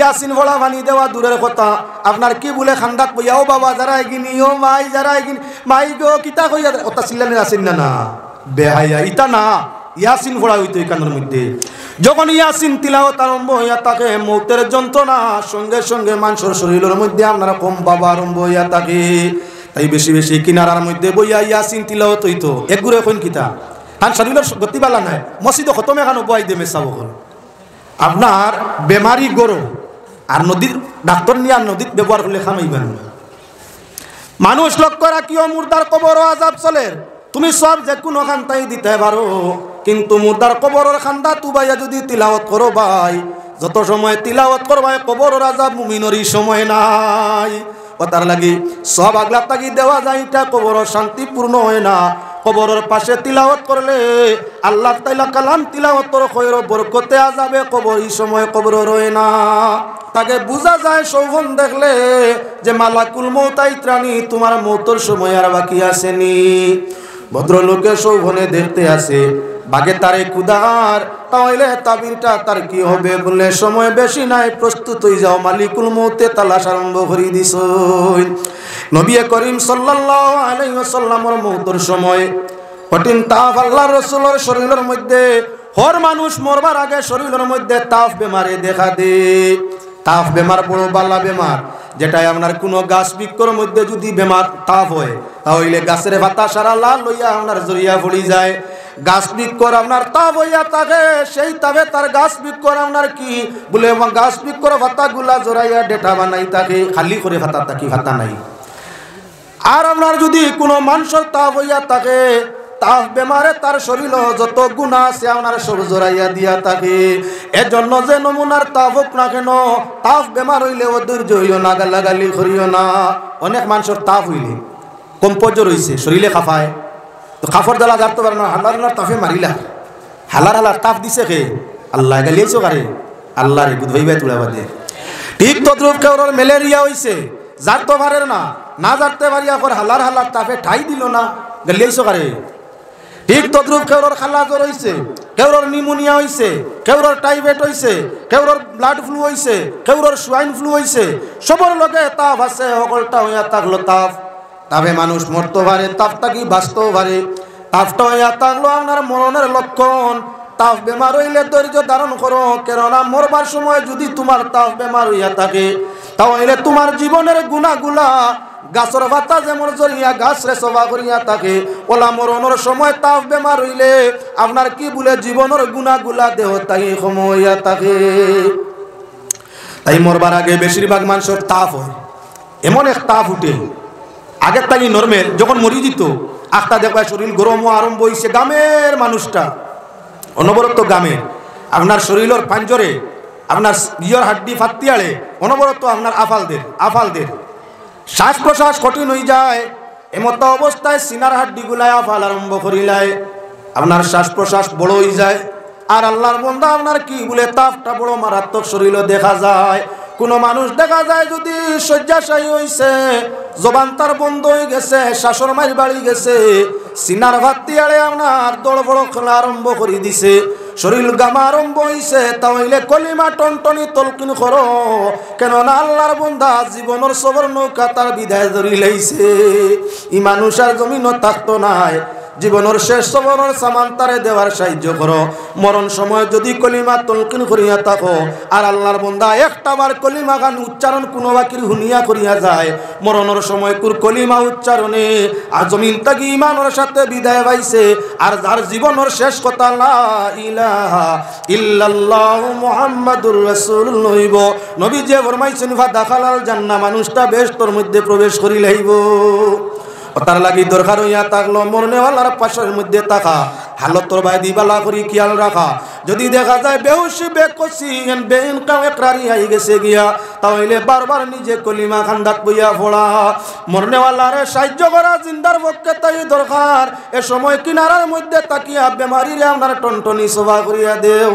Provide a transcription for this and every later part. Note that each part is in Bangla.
ইয়াসিন ভোলা ভানি দেওয়া দূরের কথা আপনার কি বলে খান্দাত বইয়া বাবা যারা এগিনি ও মাই যারা এগিন মাই গো কিতা কইয়া ওটা চিল্লানি আসেন না না বেহাইয়া ইতা না ইয়াসিন ভোলা হইতো কানের মধ্যে যখন ইয়াসিন তিলাওয়াত আরম্ভ হইয়া থাকে মৌতের যন্ত্রণা সঙ্গে সঙ্গে মানুষের শরীরের মধ্যে আপনারা কম বাবা আরম্ভ হইয়া থাকে তাই বেশি বেশি কিনারার মধ্যে বইয়া ইয়াসিন তিলাওয়াত হইতো একগুরে এখন কিতা আন শরীরের গতিবালা নাই মসজিদে খতমে খানো বয়াই দেবে সাবকল আপনার বেমারি গরম আর ডাক্তার নিয়ে আর নদীর ব্যবহার করলে খামাইবেন মানুষ লক্ষ্য রাখিও মুর্দার কবর আজাব চলে তুমি সব যে কোনো খান্তাই দিতে পারো কিন্তু মুর্দার কবরের খান্দা তুবাইয়া যদি তিলাওয়াত করো ভাই যত সময় তিলাওয়াত করবাই কবর রাজা মুমিনরই সময় নাই ও তার লাগি সব আগলা তাগি দেওয়া যায় এটা কবর শান্তিপূর্ণ হয় না কবরের পাশে তিলাওয়াত করলে আল্লাহ তাইলা কালাম তিলাওয়াত খয়ের বরকতে আজাবে কবর এই সময় কবর রয়ে না তাকে বোঝা যায় শোভন দেখলে যে মালাকুল মৌতাই ত্রাণী তোমার মৌতর সময় আর বাকি আসেনি ভদ্রলোকে সৌভনে দেখতে আসে বাগে তারে কুদার তাহলে তাবিরটা তার কি হবে বলে সময় বেশি নাই প্রস্তুত হয়ে যাও মালিকুল মৌতে তালাশ আরম্ভ করি দিস নবী করিম সাল্লাল্লাহু আলাইহি ওয়াসাল্লামের মৌতর সময় কঠিন তাপ আল্লাহর রাসূলের শরীরের মধ্যে হর মানুষ মরবার আগে শরীরের মধ্যে তাপ বেমারে দেখা দে তাপ বেমার বড় বালা বেমার যেটাই আপনার কোনো গাছ বৃক্ষর মধ্যে যদি বেমার তাপ হয় তাহলে গাছের ভাতা সারা লাল লইয়া আপনার জড়িয়া ভরি যায় গাছ বৃক্ষর আপনার তাপ হইয়া থাকে সেই তাপে তার গাছ বৃক্ষর আপনার কি বলে গাছ বৃক্ষর গুলা জড়াইয়া ডেটা বানাই থাকে খালি করে ভাতা থাকি ভাতা নাই আর আপনার যদি কোনো মানুষের তাপ হইয়া থাকে তাপ বেমারে তার শরীর যত গুণা আছে আপনার সব জোরাইয়া দিয়া থাকে এজন্য যে নমুনার তাপ হোক না কেন তাপ বেমার হইলে ও ধৈর্য হইও না গালাগালি করিও না অনেক মানুষের তাপ হইলে কম্পজর হইছে শরীরে খাফায় তো খাফর জ্বালা জানতে পারে না হালার হালার তাফে মারিলা হালার হালার তাপ দিছে খে আল্লাহ গালিয়েছো কারে আল্লাহ রে বুধ ভাই ভাই তুলাবাদে ঠিক তদ্রুপ কেউর ম্যালেরিয়া হইছে জাতো পারের না না জারতে পারি এখন হালার হালার তাফে ঠাই দিল না গেলিয়েছ কারে ঠিক তদ্রুপ কেউরর খালা জ্বর হয়েছে কেউরর নিমোনিয়া হয়েছে কেউরর টাইফয়েড হয়েছে কেউরর ব্লাড ফ্লু হয়েছে কেউরর সোয়াইন ফ্লু হয়েছে সবর লগে তাপ আছে সকলটা হইয়া থাকলো তাপ তাপে মানুষ মরতে পারে তাপটা কি বাঁচতেও পারে তাপটা হইয়া থাকলো আপনার মরণের লক্ষণ তাপ বেমার হইলে ধৈর্য ধারণ করো কেননা মরবার সময় যদি তোমার তাপ বেমার হইয়া থাকে তাহলে তোমার জীবনের গুণাগুলা গাছর বাতা যেমন জড়িয়া গাছ রে সভা করিয়া থাকে ওলা মরণের সময় তাপ বেমার হইলে আপনার কি বলে জীবনের গুণাগুলা দেহ তাই সময়া থাকে তাই মরবার আগে বেশিরভাগ মানুষের তাপ হয় এমন এক তাপ উঠে আগের তাই নর্মেল যখন মরি দিত আখটা দেখায় শরীর গরমও আরম্ভ হয়েছে গ্রামের মানুষটা অনবরত গ্রামে আপনার শরীরের পাঞ্জরে আপনার ইয়র হাড্ডি ফাত্তিয়ালে অনবরত আপনার আফালদের আফালদের শ্বাস প্রশ্বাস কঠিন হয়ে যায় এমত অবস্থায় সিনার গুলাই আফাল আরম্ভ করিলায় আপনার শ্বাস প্রশ্বাস বড় হয়ে যায় আর আল্লাহর বন্ধা আপনার কি বলে তাপটা বড় মারাত্মক শরীরও দেখা যায় কোনো মানুষ দেখা যায় যদি শয্যাশায়ী হয়েছে জবান তার বন্ধ হয়ে গেছে শাসন মাছ বাড়ি গেছে সিনার ভাত্তিয়ারে আপনার দড় বড় খেলা আরম্ভ করে দিছে শরীর গামারম বইছে তাহলে কলিমা টনটনি তলকিন করো না আল্লাহর বন্ধা জীবনের সবর নৌকা তার বিদায় ধরি লাইছে ই আর জমিন থাকতো নাই জীবনের শেষ সময়ের সামান্তারে দেওয়ার সাহায্য করো মরণ সময় যদি কলিমা তলকিন করিয়া থাকো আর আল্লাহর বন্দা একটাবার কলিমা গান উচ্চারণ কোনো বাকির হুনিয়া করিয়া যায় মরণের সময় কুর কলিমা উচ্চারণে আর জমিন তাগি ইমানের সাথে বিদায় পাইছে আর যার জীবনের শেষ কথা ইল্লাল্লাহ নবী যে ফরমাইছেন ফাদাখালাল জান্নাহ মানুষটা বেশ তোর মধ্যে প্রবেশ করি লাইব তার লাগি দরকার হইয়া থাকলো মরনেওয়ালার পাশের মধ্যে থাকা হালত তোর বাই দিবালা করি খেয়াল রাখা যদি দেখা যায় বেহুসি বেকসিন বেহিন কাউ একরারি আই গেছে গিয়া তাহলে বারবার নিজে কলিমা খান্দাক বইয়া ফোড়া মরনেওয়ালারে সাহায্য করা জিন্দার পক্ষে তাই দরকার এ সময় কিনারার মধ্যে তাকিয়া বেমারির আপনার টনটনি সভা করিয়া দেও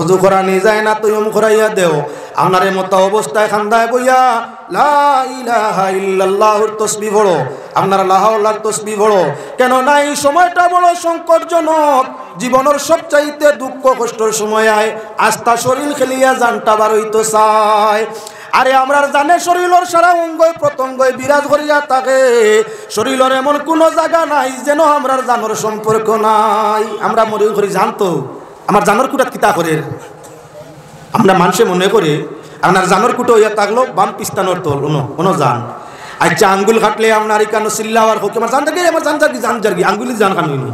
অজু করা নিয়ে যায় না তুইম করাইয়া দেও আপনার মতো অবস্থায় খান্দায় বইয়া আপনার লাহাউল্লার তসবি বড় কেন নাই এই সময়টা বড় সংকটজনক জীবনের সবচাইতে দুঃখ কষ্টর সময় আয় আস্থা শরীর খেলিয়া জানটা বারইতো চায় আরে আমরার জানে শরীরের সারা অঙ্গই প্রত্যঙ্গই বিরাজ করিয়া থাকে শরীরের এমন কোনো জায়গা নাই যেন আমরার জানোর সম্পর্ক নাই আমরা মনে করি জানতো আমার জানোর কুটা কিতা করে আমরা মানুষে মনে করে আপনার জানোর কুটো ইয়া থাকলো বাম পিস্তানোর তোল কোনো জান আচ্ছা আঙ্গুল কাটলে আপনার সিল্লা সিল্লাওয়ার হোক আমার জান থাকি আমার জান কি জান কি আঙ্গুলি জান কানুনি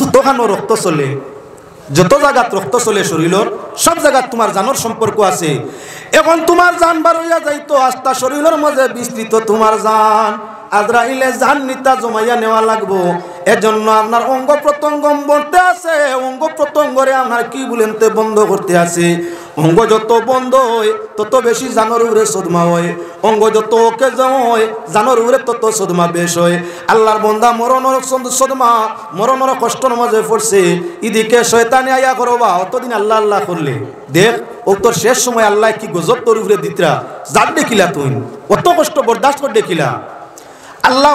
যতখানো রক্ত চলে যত জায়গাত রক্ত চলে শরীরের সব জায়গাত তোমার জানোর সম্পর্ক আছে এখন তোমার জান বার হইয়া যাইতো আস্থা শরীরের মাঝে বিস্তৃত তোমার জান আজরাইলে জান নিতা জমাইয়া নেওয়া লাগবো এজন্য আপনার অঙ্গ প্রত্যঙ্গ বলতে আছে অঙ্গ প্রত্যঙ্গরে আপনার কি বলেন তে বন্ধ করতে আছে অঙ্গ যত বন্ধ হয় তত বেশি জানোর উরে সদমা হয় অঙ্গ যত ওকে হয় জানোর উরে তত সদমা বেশ হয় আল্লাহর বন্ধা মরণর সদমা মরণর কষ্টর মাঝে পড়ছে ইদিকে শয়তানি আয়া করো বা অতদিন আল্লাহ আল্লাহ করলে দেখ ও তোর শেষ সময় আল্লাহ কি গজব তোর উপরে দিতরা যার দেখিলা তুই অত কষ্ট বরদাস্ত করে দেখিলা আল্লাহ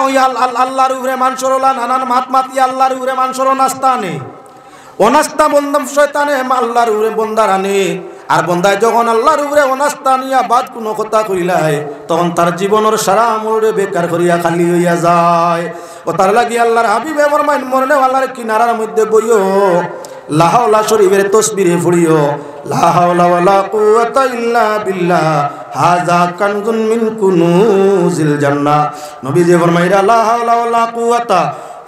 আল্লাহর উপরে মানসরলা নানান মাতি আল্লাহর উপরে মানসর নাস্তা আনে অনাস্তা বন্দাম শয়তানে আল্লাহর উপরে বন্দার আনে আর বন্দায় যখন আল্লাহর উপরে অনাস্তা নিয়া বাদ কোনো কথা কইলাই তখন তার জীবনের সারা আমরে বেকার করিয়া খালি হইয়া যায় ও তার লাগি আল্লাহর হাবিবে আমার মাইন মরনে আল্লাহর কিনারার মধ্যে বইও লাহাওলা শরীফের তসবিরে ফুড়িও লাহাওলা ওয়ালা কুওয়াতা ইল্লা বিল্লাহ হাযা কানজুন মিন কুনুজিল জান্নাহ নবীজি ফরমাইরা লাহাওলা ওয়ালা কুওয়াতা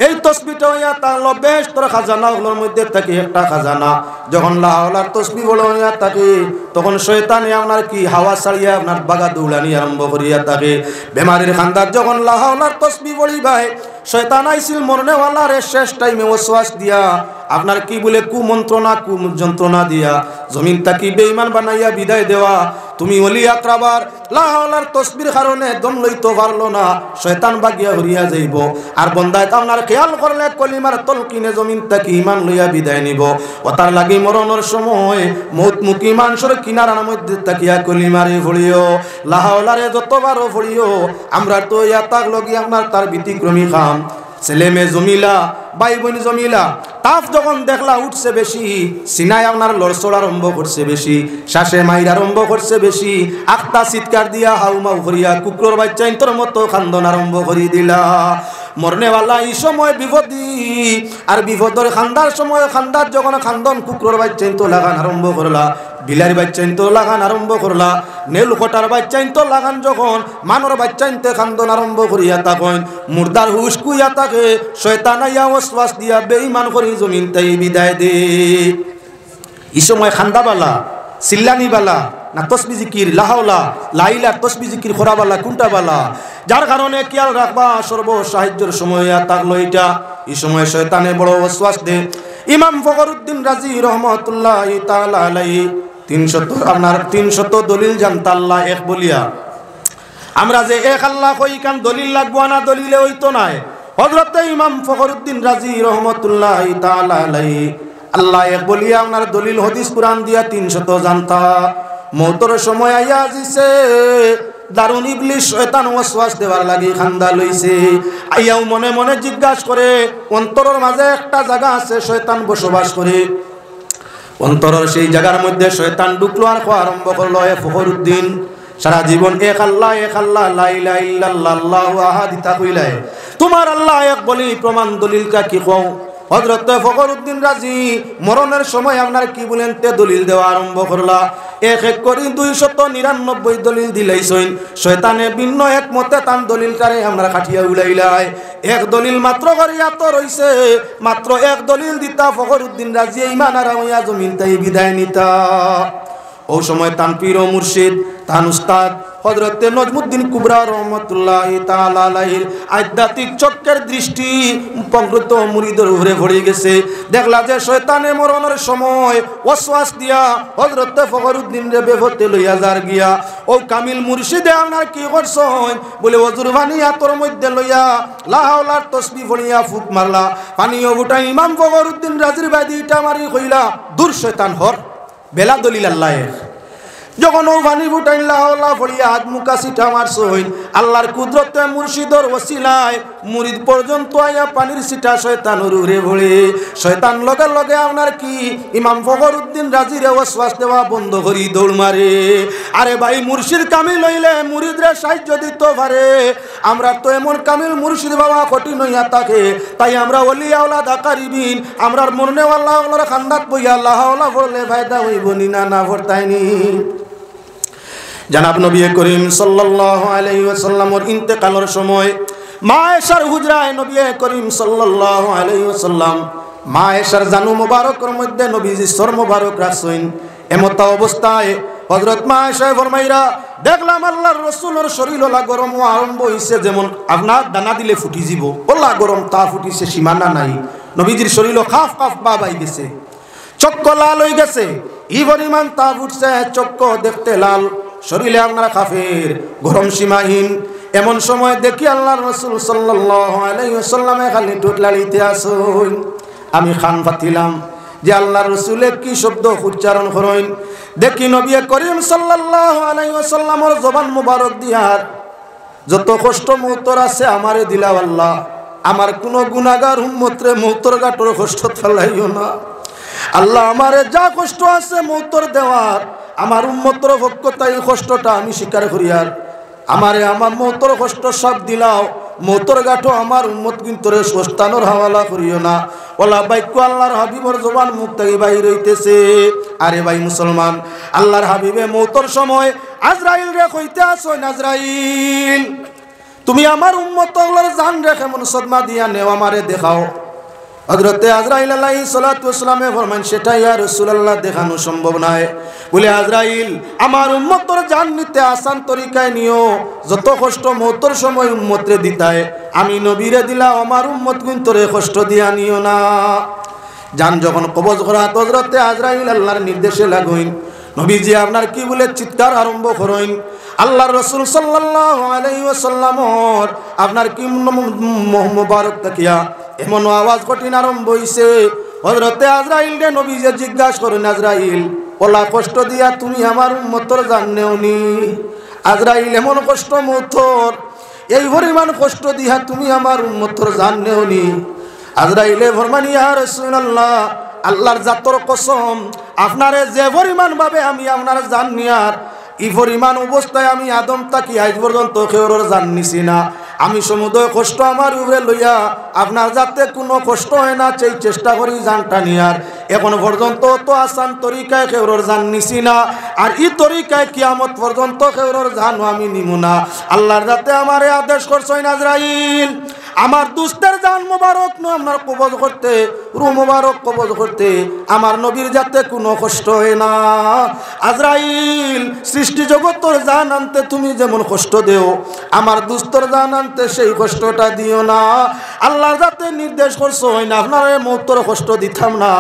এই তসবিটা হইয়া তাহল বেশ তোর খাজানা ওগুলোর মধ্যে থাকে একটা খাজানা যখন লাহলার তসবি বলে হইয়া থাকে তখন শয়তানে আপনার কি হাওয়া ছাড়িয়া আপনার বাগা দৌড়ানি আরম্ভ করিয়া থাকে বেমারির খান্দার যখন লাহলার তসবি বলি ভাই শয়তান আইসিল মরনেওয়ালারে শেষ টাইমে ওসওয়াস দিয়া আপনার কি বলে কুমন্ত্রণা কুমযন্ত্রণা দিয়া জমিন তাকি বেঈমান বানাইয়া বিদায় দেওয়া তুমি অলি আক্রাবার লাহলার তসবির কারণে দম লইতে পারলো না শয়তান বাগিয়া হরিয়া যাইব আর বন্দায় আপনার খেয়াল করলে কলিমার তলকিনে জমিন তাকি ইমান লইয়া বিদায় নিব ও তার লাগি মরণের সময় মৌত মুখি মাংসর কিনারার মধ্যে তাকিয়া কলিমারে ভরিও লাহলারে যতবারও ভরিও আমরা তো ইয়া তাক লগি আপনার তার ব্যতিক্রমী খাম ছেলে মেয়ে জমিলা ভাই বোন জমিলা তাপ যখন দেখলা উঠছে বেশি সিনায় আপনার লড়সড় আরম্ভ করছে বেশি শ্বাসে মাইর আরম্ভ করছে বেশি আক্তা চিৎকার দিয়া হাউমাউ করিয়া কুকুর বাচ্চা ইন্তর মতো খান্দন আরম্ভ করি দিলা বালা এই সময় বিপদি আর বিপদর খান্দার সময় খান্দার যখন খান্দন কুকুরের বাচ্চাই তো লাগান আরম্ভ করলা বিলার বাচ্চাই তো লাগান আরম্ভ করলা নেল কটার বাচ্চাই তো লাগান যখন মানর বাচ্চাই তে খান্দন আরম্ভ করিয়া তখন মুর্দার হুস কুইয়া তাকে শয়তানাইয়া ওসবাস দিয়া বেঈমান করি জমিন তাই বিদায় দে এই সময় খান্দাবালা বালা না তসবি জিকির লাহাওলা লাইলা তসবি জিকির খোরাবালা কুন্টাবালা যার কারণে কিয়াল রাখবা সর্ব সাহায্যের সময় আর থাকলো এটা এই সময় শয়তানে বড় অশ্বাস দে ইমাম ফখরুদ্দিন রাজি রহমতুল্লাহ তালাই তিনশত আপনার তিনশত দলিল তাল্লা এক বলিয়া আমরা যে এক আল্লাহ কান দলিল লাগবো না দলিলে হইতো নাই হজরত ইমাম ফখরুদ্দিন রাজি রহমতুল্লাহ তালাই আল্লাহ এক বলিয়া আপনার দলিল হদিস কুরান দিয়া তিনশত জানতা মৌতর সময় আইয়া দিছে দারুন ইবলিশ শয়তান ওয়াসওয়াস দেবার লাগি খান্দা লইছে আইয়াও মনে মনে জিজ্ঞাসা করে অন্তরের মাঝে একটা জায়গা আছে শয়তান বসবাস করে অন্তরের সেই জায়গার মধ্যে শয়তান ঢুকলো আর খোয়া আরম্ভ করলো এ ফখরুদ্দিন সারা জীবন এক আল্লাহ এক আল্লাহ লাইলা ইল্লাল্লাহু আহাদিতা কইলায় তোমার আল্লাহ এক বলি প্রমাণ দলিল কা কি কও হজরত ফখরুদ্দিন রাজি মরণের সময় আপনার কি বলেন তে দলিল দেওয়া আরম্ভ করলা এক এক করে দুইশত শত নিরানব্বই দলিল দিলেই সইন শয়তানে ভিন্ন একমতে তান দলিলটারে আমরা কাঠিয়া উলাইলাই এক দলিল মাত্র করিয়া তো রইছে মাত্র এক দলিল দিতা ফখরুদ্দিন রাজি ইমান আরামিয়া জমিন তাই বিদায় নিতা ও সময় তান পীর মুর্শিদ তান উস্তাদ হজরতে নজমুদ্দিন কুবরা রহমতুল্লাহ তালাহির আধ্যাত্মিক চক্রের দৃষ্টি প্রকৃত মুড়িদের ঘুরে ভরিয়ে গেছে দেখলা যে শৈতানে মরণের সময় অশ্বাস দিয়া হজরতে ফখরুদ্দিন রে বেভতে লইয়া যার গিয়া ও কামিল মুর্শিদে আপনার কি করছন বলে হজুর ভানিয়া তোর মধ্যে লইয়া লাহাওলার তসবি ভরিয়া ফুক মারলা পানীয় গোটা ইমাম ফখরুদ্দিন রাজির বাদি ইটা মারি কইলা দূর শৈতান হর বেলা দলিল আল্লাহের যখন ও ভানি ফুটাইল্লা ওলা ফলিয়া হাত মুখা সিটা মারছইল আল্লাহর কুদরতে মুর্শিদর ওসিলায় মুরিদ পর্যন্ত আয়া পানির সিটা শয়তান উড়ে ভরে শয়তান লগে লগে আপনার কি ইমাম ফখর উদ্দিন রাজিরে ওয়াসওয়াস দেওয়া বন্ধ করি দৌড় মারে আরে ভাই মুর্শিদ কামি লইলে মুরিদরে সাহায্য দিতে পারে আমরা তো এমন কামিল মুর্শিদ বাবা কঠিন হইয়া থাকে তাই আমরা অলি আওলা দাকারিবিন আমরার মরনেওয়াল্লাহ খান্দাত বইয়া আল্লাহ আল্লাহ পড়লে ফায়দা হইব না না ভরতাইনি জানাব নবী করিম সাল্লাল্লাহু আলাইহি ওয়াসাল্লামের ইন্তেকালের সময় মায়েশার হুজরায় নবী করিম সাল্লাল্লাহু আলাইহি ওয়াসাল্লাম মা জানু মোবারকের মধ্যে নবীজি সর মোবারক রাখছেন এমত অবস্থায় হযরত মা এশায় ফরমাইরা দেখলাম আল্লাহর রাসূলের শরীর ওলা গরম আরম্ভ হইছে যেমন আপনার দানা দিলে ফুটি যাব ওলা গরম তা ফুটিছে সীমানা নাই নবীজির শরীর খাফ খাফ বাবাই গেছে চক্ক লাল হয়ে গেছে ই পরিমাণ তাপ ফুটছে চক্ক দেখতে লাল শরীরে আপনারা কাফের গরম সীমাহীন এমন সময় দেখি আল্লাহ রসুল সাল্লামে খালি টুটলালিতে আসুন আমি খান পাতিলাম যে আল্লাহ রসুলে কি শব্দ উচ্চারণ করেন দেখি নবী করিম সাল্লাহসাল্লামর জবান মুবারক দিয়ার যত কষ্ট মুহূর্তর আছে আমারে দিলা আল্লাহ আমার কোনো গুণাগার হুমত্রে মুহূর্তর গাটোর কষ্ট ফেলাইও না আল্লাহ আমারে যা কষ্ট আছে মুহূর্তর দেওয়ার আমার উন্মতর ভক্ষ তাই কষ্টটা আমি স্বীকার করিয়ার আমারে আমার মতর কষ্ট সব দিলাও মতর গাঠো আমার উন্মত কিন্তু সস্তানোর হাওয়ালা করিও না ওলা বাক্য আল্লাহর হাবিবর জবান মুখ থেকে বাহির রইতেছে আরে ভাই মুসলমান আল্লাহর হাবিবে মতর সময় আজরাইল রে কইতে আসো নাজরাইল তুমি আমার উন্মত জান রে কেমন সদমা দিয়া নেও আমারে দেখাও হজরতে আজরাইল আল্লাহ সালাতামে ফরমান সেটা ইয়া রসুল্লাহ দেখানো সম্ভব নয় বলে আজরাইল আমার উম্মতর জান নিতে আসান তরিকায় নিও যত কষ্ট মতর সময় উম্মতরে দিতায় আমি নবীরে দিলা আমার উম্মত গুন্তরে কষ্ট দিয়া নিও না যান যখন কবজ করা হজরতে আজরাইল আল্লাহর নির্দেশে লাগুইন নবীজি আপনার কি বলে চিৎকার আরম্ভ করইন আল্লাহর রসুল সাল্লাহ আলাইসাল্লামর আপনার কি মোবারক তাকিয়া এমন আওয়াজ কঠিন আরম্ভ হইছে হজরতে আজরাইল রে নবী যে জিজ্ঞাসা করেন আজরাইল ওলা কষ্ট দিয়া তুমি আমার উন্মতর জানেও নি আজরাইল এমন কষ্ট মতর এই পরিমাণ কষ্ট দিয়া তুমি আমার উন্মতর জানেও নি আজরাইলে ভরমানি আর রাসূলুল্লাহ আল্লাহর জাতর কসম আপনারে যে পরিমাণ ভাবে আমি আপনার জান নিয়ার ই পরিমাণ অবস্থায় আমি আদম তাকি আজ পর্যন্ত কেউর জান নিছি না আমি সমুদয় কষ্ট আমার উপরে লইয়া আপনার যাতে কোনো কষ্ট হয় না সেই চেষ্টা করি জানটা নিয়ার এখন পর্যন্ত তো আসান তরিকায় খেউরোর জান নিছি না আর ই তরিকায় কিয়ামত পর্যন্ত খেউরোর জান আমি নিমু না আল্লাহর যাতে আমারে আদেশ করছই নাজরাইল আমার দুস্তের জান মোবারক নো আপনার কবজ করতে রু মোবারক কবজ করতে আমার নবীর যাতে কোনো কষ্ট হয় না আজরাইল সৃষ্টি জগতর জান আনতে তুমি যেমন কষ্ট দেও আমার দুস্তর জান আনতে সেই কষ্টটা দিও না আল্লাহ যাতে নির্দেশ করছো হয় না আপনার মৌতর কষ্ট দিতাম না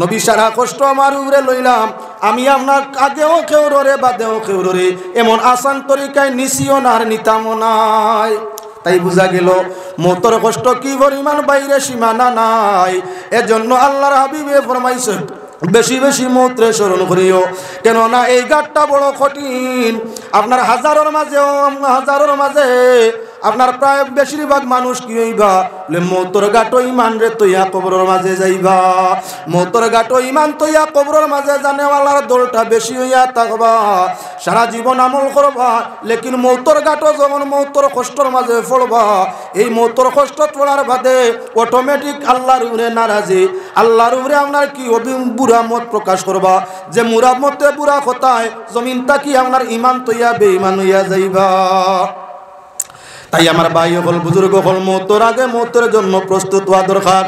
নবী সারা কষ্ট আমার উপরে লইলাম আমি আপনার কাদেও কেউ রে দেও কেউ রে এমন আসান তরিকায় নিশিও নার নিতাম নাই তাই বোঝা গেল মোতর কষ্ট কি পরিমাণ বাইরে সীমানা নাই এজন্য আল্লাহর হাবিবে ফরমাইছে বেশি বেশি মূত্রে স্মরণ করিও কেননা এই গাঠটা বড় কঠিন আপনার হাজারের মাঝেও হাজারের মাঝে আপনার প্রায় বেশিরভাগ মানুষ কি হইবা মোতর গাটো ইমান রে তৈয়া কবরের মাঝে যাইবা মোতর গাটো ইমান তৈয়া কবরের মাঝে ওয়ালার দোলটা বেশি হইয়া থাকবা সারা জীবন আমল করবা লেকিন মৌতর গাটো যখন মৌতর কষ্টর মাঝে পড়বা এই মৌতর কষ্ট তোলার বাদে অটোমেটিক আল্লাহর উপরে নারাজি আল্লাহর উপরে আপনার কি অভি বুড়া মত প্রকাশ করবা যে মুরা মতে বুড়া কথায় জমিনটা কি আপনার ইমান তৈয়া বেঈমান হইয়া যাইবা তাই আমার ভাই হল বুজুর্গ হল মৌতর আগে মৌতের জন্য প্রস্তুত হওয়া দরকার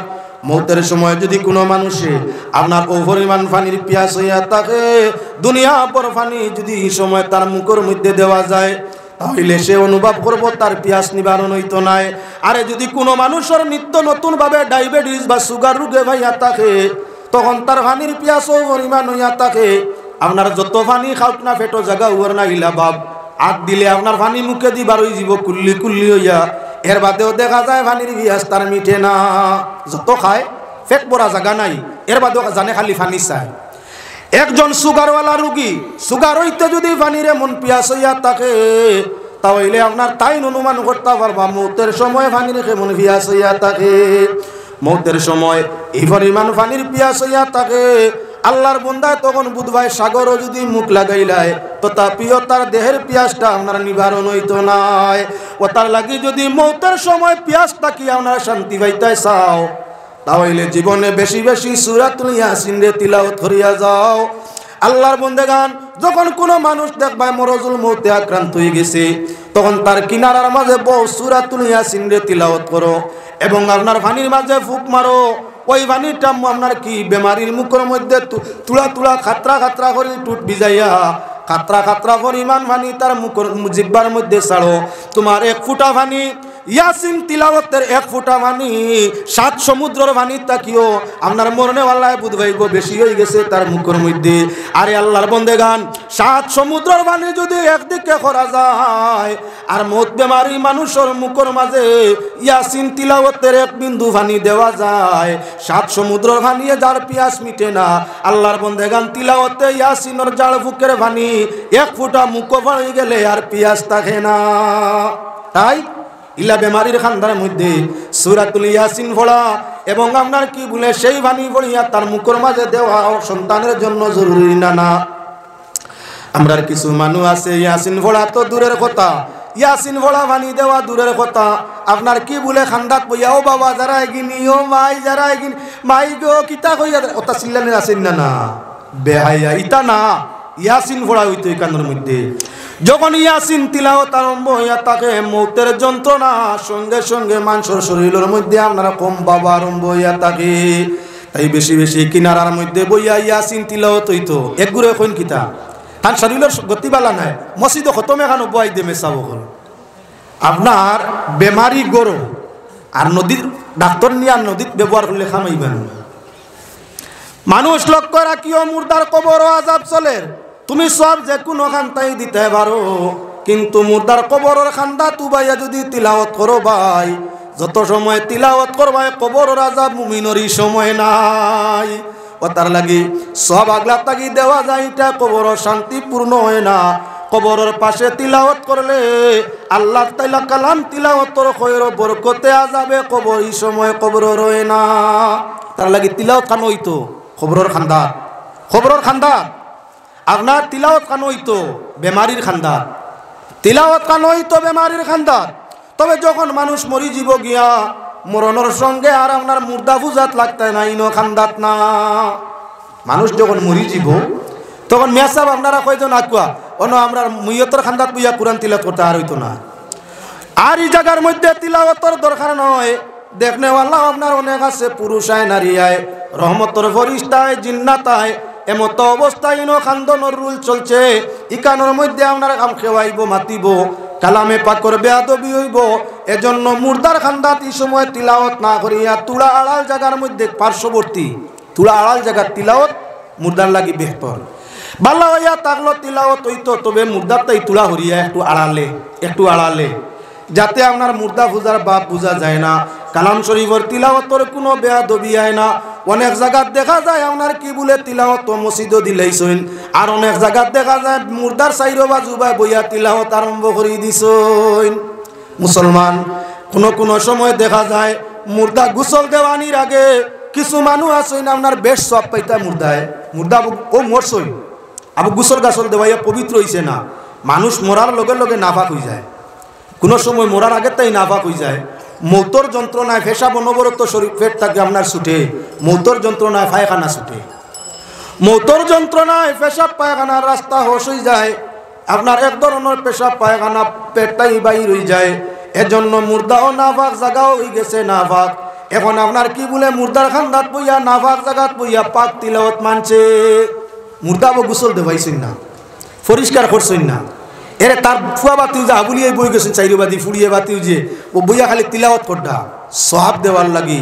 মৌতের সময় যদি কোনো মানুষে আপনার অপরিমাণ ফানির পিয়াস হইয়া থাকে দুনিয়া পর ফানি যদি এই সময় তার মুখের মধ্যে দেওয়া যায় তাহলে সে অনুভব করবো তার পিয়াস নিবারণ হইতো নাই আরে যদি কোনো মানুষের নিত্য নতুনভাবে ডায়াবেটিস বা সুগার রোগে ভাইয়া থাকে তখন তার পানির পিয়াসও পরিমাণ হইয়া থাকে আপনার যত ফানি খাওক না ফেটো জায়গা উয়ার না ইলা বাপ হাত দিলে আপনার ফানি মুখে দিবার ওই জীব কুল্লি কুল্লি হইয়া এর বাদেও দেখা যায় ফানির বিয়াস তার মিঠে না যত খায় ফেক পড়া জায়গা নাই এর বাদেও জানে খালি ফানি চায় একজন সুগারওয়ালা রুগী সুগার হইতে যদি ফানিরে মন পিয়াস হইয়া থাকে তাহলে আপনার তাই অনুমান করতে পারবা মুহূর্তের সময় পানিরে মন পিয়াস হইয়া থাকে মুহূর্তের সময় এই পরিমাণ ফানির পিয়াস হইয়া থাকে আল্লাহর বন্দায় তখন বুধবাই সাগরও যদি মুখ লাগাইলায় তো তা প্রিয় তার দেহের পিয়াসটা আপনার নিবারণ হইত নাই ও তার লাগি যদি মৌতের সময় পিয়াসটা কি আপনার শান্তি পাইতে চাও তাহলে জীবনে বেশি বেশি সুরাত নিয়া সিন্দে তিলাওত করিয়া যাও আল্লাহর গান যখন কোনো মানুষ দেখবায় মরজুল মৌতে আক্রান্ত হয়ে গেছে তখন তার কিনারার মাঝে বউ সুরাত নিয়া সিন্দে তিলাওত করো এবং আপনার ভানির মাঝে ফুক মারো ওই বাণীটা আপনার কি বেমারির মুখের মধ্যে তুলা তুলা খাতরা খাতরা করে টুট বিজাইয়া খাতরা খাতরা করে ইমান ভানি তার মুখর জিব্বার মধ্যে ছাড়ো তোমার এক ফুটা পানি ইয়াসিন তিলাওয়াতের এক ফোঁটা পানি সাত সমুদ্রের পানি তাকিও আপনার মরণে আল্লাহ গো বেশি হয়ে গেছে তার মুখের মধ্যে আরে আল্লাহর বন্দে গান সাত সমুদ্রের পানি যদি একদিকে করা যায় আর মত বেমারি মানুষের মুখের মাঝে ইয়াসিন তিলাওয়াতের এক বিন্দু পানি দেওয়া যায় সাত সমুদ্রের ভানিয়ে যার পিয়াস মিটে না আল্লাহর বন্দে গান তিলাওয়াতে ইয়াসিনর জাল ফুকের ভানি এক ফুটা মুখ ভাঙি গেলে আর পিয়াস থাকে না তাই ইলা বেমারির খান্দার মধ্যে সুরাতুল ইয়াসিন ফোড়া এবং আপনার কি বলে সেই বাণী পড়িয়া তার মুখর মাঝে দেওয়া সন্তানের জন্য জরুরি না না আমরার কিছু মানুষ আছে ইয়াসিন ফোড়া তো দূরের কথা ইয়াসিন ভোলা বানি দেওয়া দূরের কথা আপনার কি বলে খান্দাত বইয়া ও বাবা যারা এগিন ও মাই যারা এগিন মাই গো কিতা কইয়া কথা সিল্লানের আছেন না না বেহাইয়া ইতা না ইয়াসিন ভোলা হইতো এই কান্দার মধ্যে যখন ইয়াসিন তিলাওয়াত আরম্ভ হইয়া থাকে মৌতের যন্ত্রণা সঙ্গে সঙ্গে মানুষের শরীরের মধ্যে আপনারা কম বাবা আরম্ভ হইয়া থাকে তাই বেশি বেশি কিনারার মধ্যে বইয়া ইয়াসিন তিলাওয়াত হইতো একগুরে এখন কিতা তার শরীরের গতিবালা নাই মসজিদ খতমে খানো বয়াই দেবে চাব আপনার বেমারি গরু আর নদীর ডাক্তার নিয়ে আর নদীর ব্যবহার করলে খামাইবেন মানুষ লক্ষ্য রাখিও মুর্দার কবর আজাব চলে তুমি সব যে কোনো খান্তাই দিতে পারো কিন্তু মুদার কবরের খান্দা তুবাইয়া যদি তিলাওয়াত করো ভাই যত সময় তিলাওয়াত করবাই কবর রাজা মুমিনরি সময় নাই ও তার লাগি সব আগলা তাগি দেওয়া যায় এটা কবর শান্তিপূর্ণ হয় না কবরের পাশে তিলাওয়াত করলে আল্লাহ তাইলা কালাম তিলাওয়াতর খয়ের বরকতে আজাবে কবর এই সময় কবর রয়ে না তার লাগি তিলাওয়াত কান তো খবরের খান্দা খবরের খান্দা আপনার তিলাওয়াত কান তো বেমারির খান্দা তিলাওয়াত কানই তো বেমারির খান্দা তবে যখন মানুষ মরি জীব গিয়া মরণের সঙ্গে আর আপনার মুর্দা ফুজাত লাগতে না ইনো খান্দাত না মানুষ যখন মরি জীব তখন মেসাব আপনারা কয়তো না কুয়া অন্য আমরা মুইয়তর খান্দাত বুইয়া কোরআন তিলাত করতে আর হইতো না আর এই জায়গার মধ্যে তিলাওয়াতর দরকার নয় দেখনে আল্লাহ আপনার অনেক আছে পুরুষায় নারী আয় রহমতর ফরিস্তায় জিন্নাতায় এমত অবস্থায় ইনো খান্দনের রুল চলছে ইকানোর মধ্যে আপনার কাম খেওয়াইব মাতিব কালামে পাকর বেয়াদবি হইব এজন্য মুর্দার খান্দাত এই সময় তিলাওত না করিয়া তুলা আড়াল জায়গার মধ্যে পার্শ্ববর্তী তুলা আড়াল জায়গার তিলাওত মুর্দার লাগি বেহতর বাল্লা হইয়া তাকলো তিলাওত হইতো তবে মুর্দার তাই তুলা হরিয়া একটু আড়ালে একটু আড়ালে যাতে আপনার মুর্দা বুঝার বাপ বোঝা যায় না কালাম শরীফর তিলাওতর কোনো বেয়াদবি হয় না অনেক জায়গার দেখা যায় আপনার কি বলে তিলাহত মসজিদও দিলেইছেন আর অনেক জায়গার দেখা যায় মুর্দার সাইরো বা জুবাই বইয়া তিলাহত আরম্ভ করে দিছেন মুসলমান কোনো কোনো সময় দেখা যায় মুর্দা গুসল দেওয়ানির আগে কিছু মানুষ আসেন আপনার বেশ সব পাইতা মুর্দায় মুর্দা ও শৈল আবু গুসল গাছল দেওয়াইয়া পবিত্র হইছে না মানুষ মরার লগে লগে নাফাক হয়ে যায় কোনো সময় মরার আগে তাই নাফাক হয়ে যায় মৌতর যন্ত্রণায় ফেসাব অনবরত শরীর ফেট থাকে আপনার ছুটে মৌতর যন্ত্রণায় পায়খানা ছুটে মৌতর যন্ত্রণায় পেশাব পায়খানার রাস্তা হস হয়ে যায় আপনার এক ধরনের পেশাব পায়খানা পেটটাই বাইর হয়ে যায় এজন্য মুর্দাও না ভাগ জাগাও হয়ে গেছে না ভাগ এখন আপনার কি বলে মুর্দার খান্দাত বইয়া না ভাগ জাগাত বইয়া পাক তিলত মানছে মুর্দাবো গুসল দেবাইছেন না পরিষ্কার করছেন না এর তার ফুয়া বাতিউ যে হাবুলিয়ে বই গেছেন বাতি ফুড়িয়ে বাতিও যে ও বইয়া খালি তিলাওয়াত করডা সহাব দেওয়ার লাগি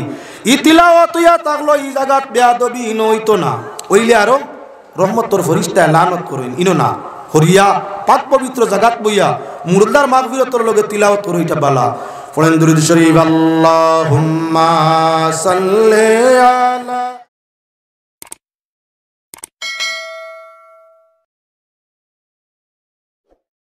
ই তিলাওয়াত ইয়া তাগলো ই জাগাত বেয়াদবি ইনো হইতো না ওইলে আরো রহমত তোর ফরিস্তা লানত করেন ইনো না হরিয়া পাক পবিত্র জাগাত বইয়া মুরদার মাগফিরতর লগে তিলাওয়াত করো এটা বালা ফলেন দুরুদ শরীফ আল্লাহুম্মা সাল্লি আলা